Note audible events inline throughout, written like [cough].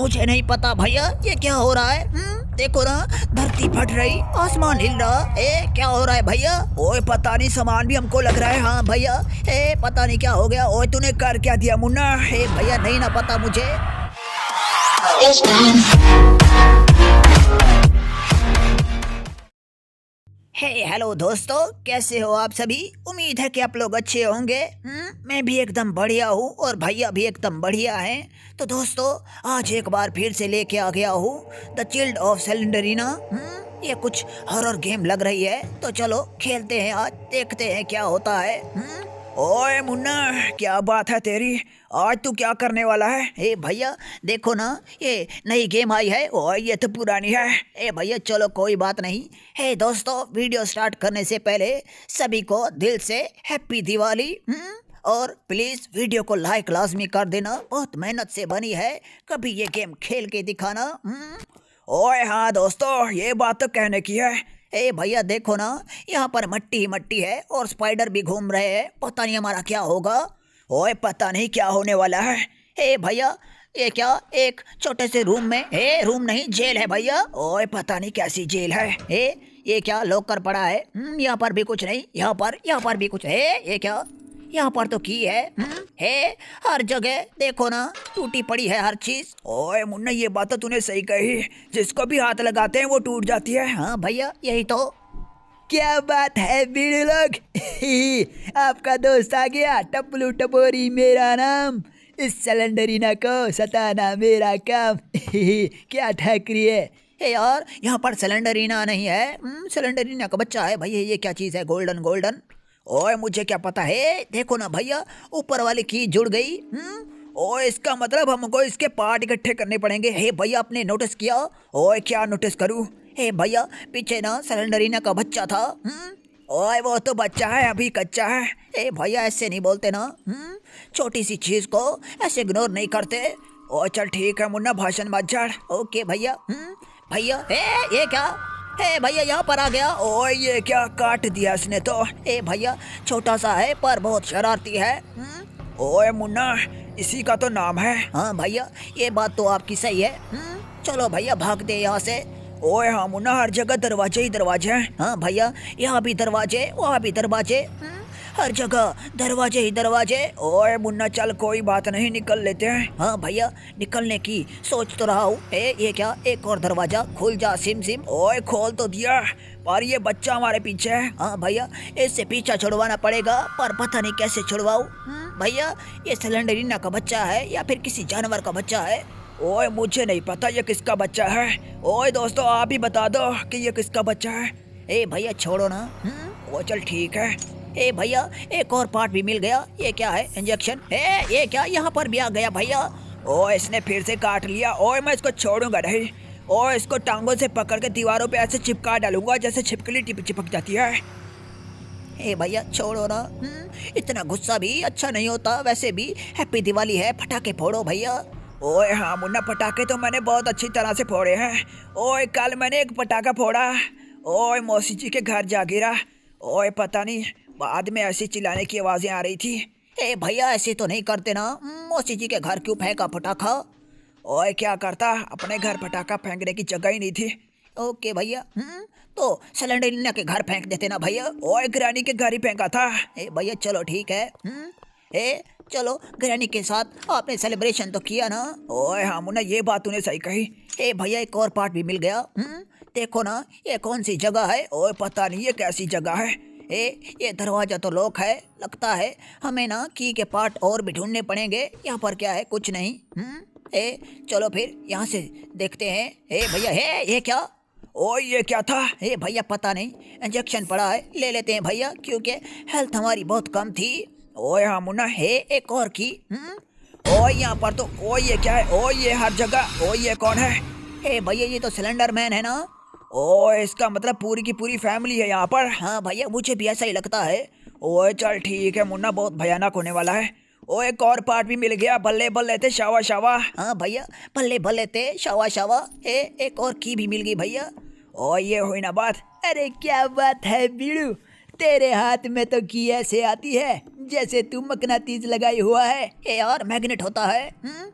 मुझे नहीं पता भैया ये क्या हो रहा है हुँ? हम्म, देखो ना धरती फट रही आसमान हिल रहा ए क्या हो रहा है भैया ओए पता नहीं सामान भी हमको लग रहा है हाँ भैया ए पता नहीं क्या हो गया ओए तूने कर क्या दिया मुन्ना हे भैया नहीं ना पता मुझे हे hey, हेलो दोस्तों कैसे हो आप सभी उम्मीद है कि आप लोग अच्छे होंगे हुँ? हम्म, मैं भी एकदम बढ़िया हूँ और भैया भी एकदम बढ़िया हैं तो दोस्तों आज एक बार फिर से लेके आ गया हूँ द चिल्ड ऑफ सिलेंडरीना ये कुछ हॉरर गेम लग रही है तो चलो खेलते हैं आज देखते हैं क्या होता है हुँ? हम्म, ओए मुन्ना क्या बात है तेरी आज तू क्या करने वाला है ए भैया देखो ना ये नई गेम आई है और ये तो पुरानी है ए भैया चलो कोई बात नहीं हे दोस्तों वीडियो स्टार्ट करने से पहले सभी को दिल से हैप्पी दिवाली हुँ? हम्म? और प्लीज़ वीडियो को लाइक लाजमी कर देना बहुत मेहनत से बनी है कभी ये गेम खेल के दिखाना हुँ? हम्म? ओए हाँ दोस्तों ये बात तो कहने की है ए भैया देखो ना यहाँ पर मट्टी ही मट्टी है और स्पाइडर भी घूम रहे हैं पता नहीं हमारा क्या होगा ओए पता नहीं क्या होने वाला है ए भैया ये क्या एक छोटे से रूम में ए रूम नहीं जेल है भैया ओए पता नहीं कैसी जेल है ए ये क्या लॉकर पड़ा है हम्म, यहाँ पर भी कुछ नहीं यहाँ पर यहाँ पर भी कुछ है ये क्या यहाँ पर तो की है हे हम्म? हर जगह देखो ना टूटी पड़ी है हर चीज ओए मुन्ना ये बात तो तूने सही कही जिसको भी हाथ लगाते हैं वो टूट जाती है हाँ भैया यही तो क्या बात है बीड़ू लोग [laughs] आपका दोस्त आ गया टपलू टपोरी मेरा नाम इस ना को सताना मेरा काम [laughs] क्या ठाकरी है हे यार यहाँ पर सिलेंडरीना नहीं है हम्म, सिलेंडरीना का बच्चा है भैया ये क्या चीज़ है गोल्डन गोल्डन ओए मुझे क्या पता है देखो ना भैया ऊपर वाले की जुड़ गई हम्म ओ इसका मतलब हमको इसके पार्ट इकट्ठे करने पड़ेंगे हे भैया आपने नोटिस किया ओए क्या नोटिस करूँ हे भैया पीछे ना सरेंडरीना का बच्चा था हम्म ओए वो तो बच्चा है अभी कच्चा है ए भैया ऐसे नहीं बोलते ना हम्म छोटी सी चीज़ को ऐसे इग्नोर नहीं करते ओ चल ठीक है मुन्ना भाषण मत झाड़ ओके भैया हम्म भैया ये क्या हे भैया यहाँ पर आ गया और ये क्या काट दिया इसने तो हे भैया छोटा सा है पर बहुत शरारती है हम्म? ओए मुन्ना इसी का तो नाम है हाँ भैया ये बात तो आपकी सही है हम्म? चलो भैया भाग दे यहाँ से ओए हाँ मुन्ना हर जगह दरवाजे ही दरवाजे हैं हाँ भैया यहाँ भी दरवाजे वहाँ भी दरवाजे हम्म? हर जगह दरवाजे ही दरवाजे और मुन्ना चल कोई बात नहीं निकल लेते हैं हाँ भैया निकलने की सोच तो रहा हूँ ये क्या एक और दरवाजा खुल जा सिम सिम ओए खोल तो दिया और ये बच्चा हमारे पीछे है हाँ भैया इससे पीछा छुड़वाना पड़ेगा पर पता नहीं कैसे छुड़वाऊ हाँ भैया ये सिलेंडरिना का बच्चा है या फिर किसी जानवर का बच्चा है ओए मुझे नहीं पता ये किसका बच्चा है ओए दोस्तों आप ही बता दो कि ये किसका बच्चा है ए भैया छोड़ो ना हाँ, वो चल ठीक है ए भैया एक और पार्ट भी मिल गया ये क्या है इंजेक्शन ए ये क्या यहाँ पर भी आ गया भैया ओ इसने फिर से काट लिया ओए मैं इसको छोड़ूंगा नहीं और इसको टांगों से पकड़ के दीवारों पे ऐसे चिपका डालूंगा जैसे छिपकली टिप चिपक जाती है ए भैया छोड़ो ना हम्म, इतना गुस्सा भी अच्छा नहीं होता वैसे भी हैप्पी दिवाली है पटाखे फोड़ो भैया ओए हाँ मुन्ना पटाखे तो मैंने बहुत अच्छी तरह से फोड़े हैं ओए कल मैंने एक पटाखा फोड़ा ओए मौसी जी के घर जा गिरा ओए पता नहीं बाद में ऐसी चिल्लाने की आवाज़ें आ रही थी ए भैया ऐसे तो नहीं करते ना मौसी जी के घर क्यों फेंका पटाखा ओए क्या करता अपने घर पटाखा फेंकने की जगह ही नहीं थी ओके भैया हम्म, तो सिलेंडर इन्ना के घर फेंक देते ना भैया ओए ग्रानी के घर ही फेंका था ए भैया चलो ठीक है हम्म, ए चलो ग्रानी के साथ आपने सेलिब्रेशन तो किया ना ओए हाँ मुन्ना ये बात तूने सही कही ए भैया एक और पार्ट भी मिल गया हुँ? हम्म, देखो ना ये कौन सी जगह है ओए पता नहीं ये कैसी जगह है ए ये दरवाज़ा तो लॉक है लगता है हमें ना की के पार्ट और भी ढूंढने पड़ेंगे यहाँ पर क्या है कुछ नहीं हम्म ए चलो फिर यहाँ से देखते हैं ए भैया हे ये क्या ओ ये क्या था ए भैया पता नहीं इंजेक्शन पड़ा है ले लेते हैं भैया क्योंकि हेल्थ हमारी बहुत कम थी ओ यहाँ मुन्ना है एक और की हम्म ओ यहाँ पर तो ओ ये क्या है ओ ये हर जगह ओ ये कौन है हे भैया ये तो सिलेंडर मैन है ना ओ इसका मतलब पूरी की पूरी फैमिली है यहाँ पर हाँ भैया मुझे भी ऐसा ही लगता है ओए चल ठीक है मुन्ना बहुत भयानक होने वाला है ओ एक और पार्ट भी मिल गया बल्ले बल्ले थे शावा शावा हाँ भैया बल्ले बल्ले थे शावा शावा ए एक और की भी मिल गई भैया ओ ये हुई ना बात अरे क्या बात है बीड़ू तेरे हाथ में तो की ऐसे आती है जैसे तू मकना तीज लगाई हुआ है ए और मैग्नेट होता है हुँ? हम्म?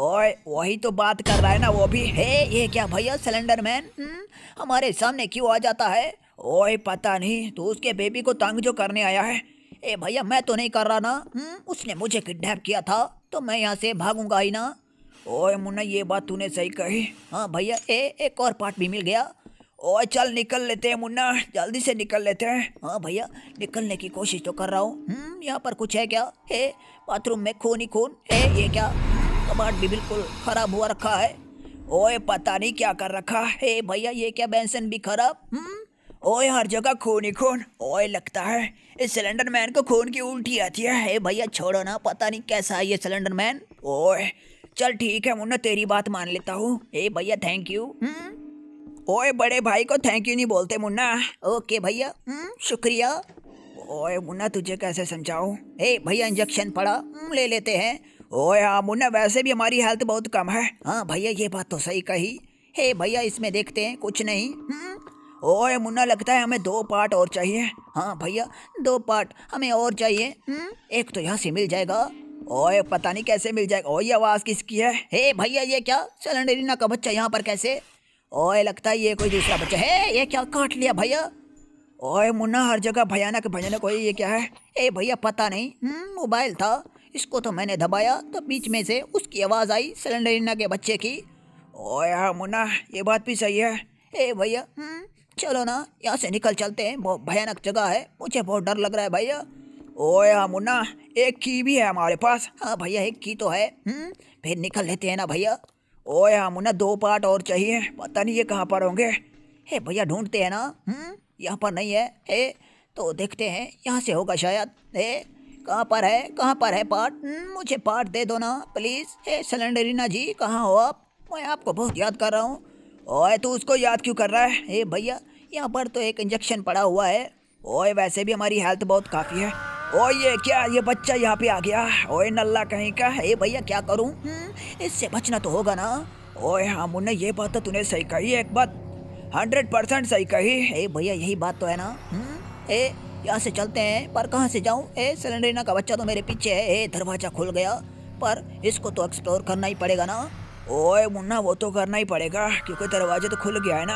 और वही तो बात कर रहा है ना वो भी हे ये क्या भैया सिलेंडर मैन हम्म, हमारे सामने क्यों आ जाता है ओए पता नहीं तो उसके बेबी को तंग जो करने आया है ए भैया मैं तो नहीं कर रहा ना हुँ? हम्म, उसने मुझे किडनैप किया था तो मैं यहाँ से भागूंगा ही ना ओए मुन्ना ये बात तूने सही कही हाँ भैया ए एक और पार्ट भी मिल गया ओए चल निकल लेते हैं मुन्ना जल्दी से निकल लेते हैं हाँ भैया निकलने की कोशिश तो कर रहा हूँ हम्म, यहाँ पर कुछ है क्या है बाथरूम में खून ही खून है ये क्या कबाट भी बिल्कुल खराब हुआ रखा है ओए पता नहीं क्या कर रखा है भैया ये क्या बेंसन भी खराब हम्म? ओए हर जगह खून ही खून ओए लगता है इस सिलेंडर मैन को खून की उल्टी आती है हे भैया छोड़ो ना पता नहीं कैसा है ये सिलेंडर मैन ओए चल ठीक है मुन्ना तेरी बात मान लेता हूँ हे भैया थैंक यू हम्म? ओए बड़े भाई को थैंक यू नहीं बोलते मुन्ना ओके भैया हम्म, शुक्रिया ओए मुन्ना तुझे कैसे समझाऊँ हे भैया इंजेक्शन पड़ा ले लेते हैं ओए हाँ मुन्ना वैसे भी हमारी हेल्थ बहुत कम है हाँ भैया ये बात तो सही कही हे भैया इसमें देखते हैं कुछ नहीं हम्म। ओए मुन्ना लगता है हमें दो पार्ट और चाहिए हाँ भैया दो पार्ट हमें और चाहिए हम्म, एक तो यहाँ से मिल जाएगा ओए पता नहीं कैसे मिल जाएगा ओए आवाज़ किसकी है हे भैया ये क्या ना का बच्चा यहाँ पर कैसे ओए लगता है ये कोई दूसरा बच्चा है ये क्या काट लिया भैया ओए मुन्ना हर जगह भयानक भयानक ओए ये क्या है ए भैया पता नहीं हम्म, मोबाइल था इसको तो मैंने दबाया तो बीच में से उसकी आवाज़ आई इन्ना के बच्चे की ओ यार हाँ मुन्ना ये बात भी सही है ए भैया हम्म, चलो ना यहाँ से निकल चलते हैं बहुत भयानक जगह है मुझे बहुत डर लग रहा है भैया ओ यार हाँ मुन्ना एक की भी है हमारे पास हाँ भैया एक की तो है हम्म, फिर निकल लेते हैं ना भैया ओ यार हाँ मुन्ना दो पार्ट और चाहिए पता नहीं ये कहाँ पर होंगे हे भैया ढूंढते हैं ना हम्म, यहाँ पर नहीं है हे तो देखते हैं यहाँ से होगा शायद हे कहाँ पर है कहाँ पर है पार्ट हम्म, मुझे पार्ट दे दो ना प्लीज़ हे सिलेंडरीना जी कहाँ हो आप मैं आपको बहुत याद कर रहा हूँ ओए तू उसको याद क्यों कर रहा है हे भैया यहाँ पर तो एक इंजेक्शन पड़ा हुआ है ओए वैसे भी हमारी हेल्थ बहुत काफ़ी है ओ ये क्या ये बच्चा यहाँ पे आ गया ओए नल्ला कहीं का हे भैया क्या करूँ हम्म, इससे बचना तो होगा ना ओए हाँ मुन्ने ये बात तो तूने सही कही एक बात हंड्रेड परसेंट सही कही हे भैया यही बात तो है ना ए हम्म, यहाँ से चलते हैं पर कहाँ से जाऊँ ए सिलेंड्रीना का बच्चा तो मेरे पीछे है ए दरवाजा खुल गया पर इसको तो एक्सप्लोर करना ही पड़ेगा ना ओए मुन्ना वो तो करना ही पड़ेगा क्योंकि दरवाजा तो खुल गया है ना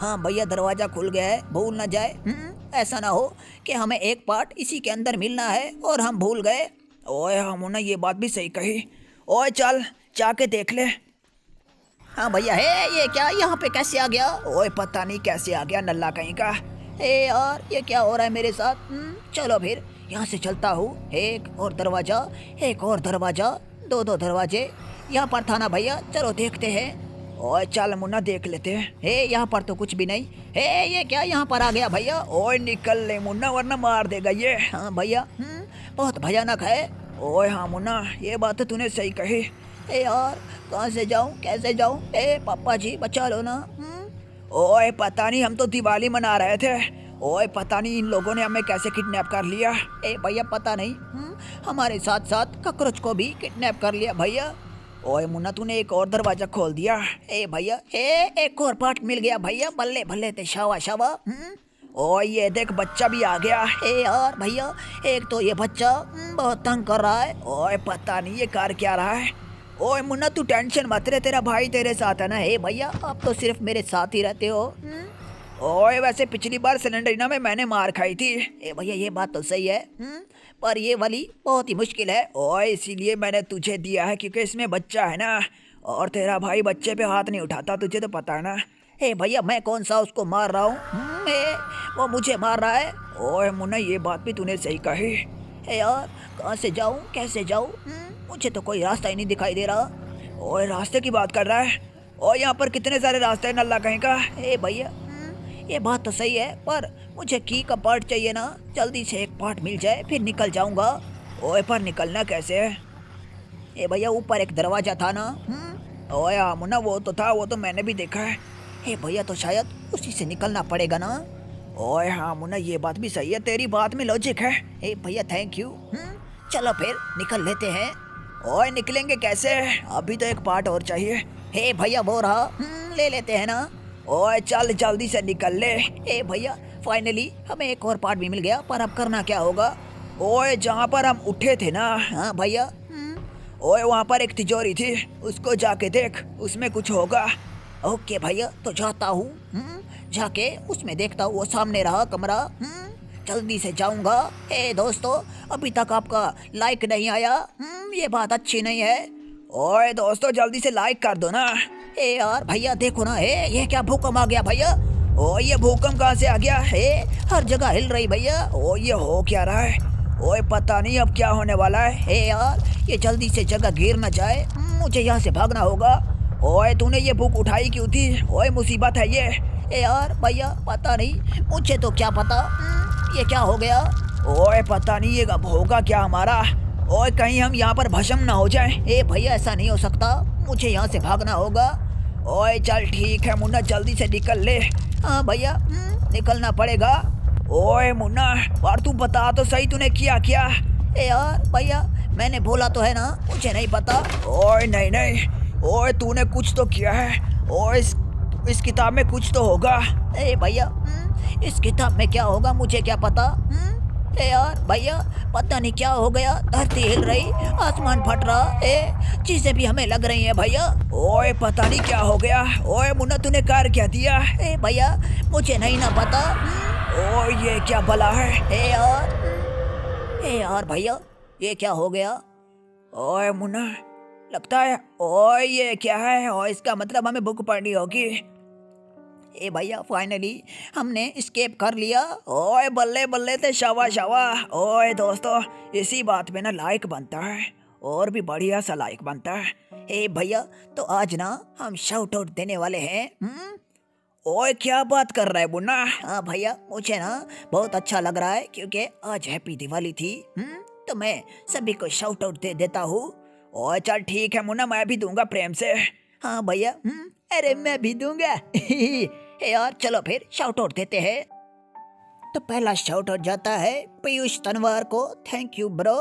हाँ भैया दरवाज़ा खुल गया है भूल ना जाए हम्म, ऐसा ना हो कि हमें एक पार्ट इसी के अंदर मिलना है और हम भूल गए ओए हाँ मुन्ना ये बात भी सही कही ओए चल जाके देख ले हाँ भैया है ये क्या यहाँ पे कैसे आ गया ओए पता नहीं कैसे आ गया नल्ला कहीं का हे यार ये क्या हो रहा है मेरे साथ हम्म, चलो फिर यहाँ से चलता हूँ एक और दरवाज़ा एक और दरवाज़ा दो दो दरवाजे यहाँ पर था ना भैया चलो देखते हैं ओए चल मुन्ना देख लेते हैं हे यहाँ पर तो कुछ भी नहीं हे ये क्या यहाँ पर आ गया भैया ओए निकल ले मुन्ना वरना मार देगा ये हाँ भैया हम्म, बहुत भयानक है ओए हाँ मुन्ना ये बात तो तूने सही कही हे यार कहाँ से जाऊँ कैसे जाऊँ हे पापा जी बचा लो ना हुँ? हम्म, ओए पता नहीं हम तो दिवाली मना रहे थे ओए पता नहीं इन लोगों ने हमें कैसे किडनैप कर लिया ए भैया पता नहीं हुँ? हम्म, हमारे साथ साथ ककरोच को भी किडनैप कर लिया भैया ओए मुन्ना तूने एक और दरवाजा खोल दिया ए भैया ए एक और पार्ट मिल गया भैया बल्ले बल्ले थे शावा शावा हम्म। ओ ये देख बच्चा भी आ गया ए यार भैया एक तो ये बच्चा हम्म, बहुत तंग कर रहा है ओए पता नहीं ये कार क्या रहा है ओए मुन्ना तू टेंशन मत रहे तेरा भाई तेरे साथ है ना हे भैया आप तो सिर्फ मेरे साथ ही रहते हो हम्म। ओए वैसे पिछली बार सिलेंडर ना में मैंने मार खाई थी ए भैया ये बात तो सही है हुँ? हम्म। पर ये वाली बहुत ही मुश्किल है ओए इसीलिए मैंने तुझे दिया है क्योंकि इसमें बच्चा है ना और तेरा भाई बच्चे पे हाथ नहीं उठाता तुझे तो पता है ना हे भैया मैं कौन सा उसको मार रहा हूँ हम्म, वो मुझे मार रहा है ओए मुन्ना ये बात भी तूने सही कही है यार कहाँ से जाऊँ कैसे जाऊँ मुझे तो कोई रास्ता ही नहीं दिखाई दे रहा और रास्ते की बात कर रहा है और यहाँ पर कितने सारे रास्ते हैं नल्ला कहीं का ए भैया ये बात तो सही है पर मुझे की का पार्ट चाहिए ना जल्दी से एक पार्ट मिल जाए फिर निकल जाऊँगा ओए पर निकलना कैसे है ए भैया ऊपर एक दरवाज़ा था ना हम्म? ओए मुन्ना वो तो था वो तो मैंने भी देखा है हे भैया तो शायद उसी से निकलना पड़ेगा ना ओए हाँ मुन्ना ये बात भी सही है तेरी बात में लॉजिक है हे भैया थैंक यू हम्म? चलो फिर निकल लेते हैं और निकलेंगे कैसे अभी तो एक पार्ट और चाहिए हे भैया वो रहा हम्म, ले लेते हैं ना ओए चल जल्दी से निकल ले हे भैया फाइनली हमें एक और पार्ट भी मिल गया पर अब करना क्या होगा ओए जहाँ पर हम उठे थे ना हाँ भैया हम्म। ओए वहाँ पर एक तिजोरी थी उसको जाके देख उसमें कुछ होगा ओके भैया तो जाता हूँ हम्म, जाके उसमें देखता हूँ वो सामने रहा कमरा जल्दी से जाऊंगा हे दोस्तों अभी तक आपका लाइक नहीं आया हम्म, ये बात अच्छी नहीं है ओए दोस्तों जल्दी से लाइक कर दो ना हे यार भैया देखो ना हे ये क्या भूकंप आ गया भैया ओ ये भूकंप कहाँ से आ गया हे हर जगह हिल रही भैया ओ ये हो क्या रहा है ओए पता नहीं अब क्या होने वाला है हे यार ये जल्दी से जगह गिर ना जाए हम्म, मुझे यहाँ से भागना होगा ओए तूने ये भूख उठाई क्यों थी ओए मुसीबत है ये ए यार भैया पता नहीं मुझे तो क्या पता हम्म, ये क्या हो गया ओए पता नहीं ये होगा क्या हमारा ओए कहीं हम यहाँ पर भस्म ना हो जाए ए भैया ऐसा नहीं हो सकता मुझे यहाँ से भागना होगा ओए चल ठीक है मुन्ना जल्दी से निकल ले हाँ भैया हम्म, निकलना पड़ेगा ओए मुन्ना और तू बता तो सही तूने किया क्या ए यार हाँ, भैया मैंने बोला तो है ना मुझे नहीं पता ओए नहीं नहीं ओए तूने कुछ तो किया है ओए इस, इस किताब में कुछ तो होगा ए भैया इस किताब में क्या होगा मुझे क्या पता हम्म? ए यार भैया पता नहीं क्या हो गया धरती हिल रही आसमान फट रहा ए चीजें भी हमें लग रही हैं भैया ओए पता नहीं क्या हो गया ओए मुन्ना तूने कार क्या दिया ए भैया मुझे नहीं ना पता हम्म? ओ ये क्या भला है ए यार ए यार भैया ये क्या हो गया ओए मुन्ना लगता है ओए ये क्या है और इसका मतलब हमें बुक पढ़नी होगी ए भैया फाइनली हमने स्केप कर लिया ओए बल्ले बल्ले थे शावा शावा ओए दोस्तों इसी बात में ना लाइक बनता है और भी बढ़िया सा लाइक बनता है ए भैया तो आज ना हम शाउट आउट देने वाले हैं हम्म? ओए क्या बात कर रहा है बुना हाँ भैया मुझे ना बहुत अच्छा लग रहा है क्योंकि आज हैप्पी दिवाली थी हुँ? हम्म? तो मैं सभी को शाउट आउट दे देता हूँ ओए चल ठीक है मुन्ना मैं भी दूंगा प्रेम से हाँ भैया हम्म? अरे मैं भी दूंगा [laughs] यार चलो फिर शाउट आउट देते हैं तो पहला शाउट आउट जाता है पीयूष तनवार को थैंक यू ब्रो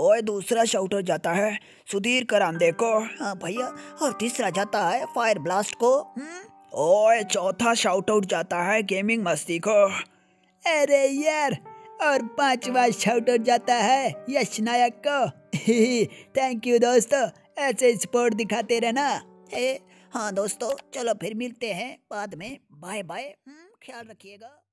और दूसरा शाउट आउट जाता है सुधीर करामदे को हाँ भैया और तीसरा जाता है फायर ब्लास्ट को हम्म? और चौथा शाउट आउट जाता है गेमिंग मस्ती को अरे यार और पांचवा शाउट आउट जाता है यश नायक को थैंक [laughs] यू दोस्तों ऐसे स्पोर्ट दिखाते रहना हाँ दोस्तों चलो फिर मिलते हैं बाद में बाय बाय हम्म, ख्याल रखिएगा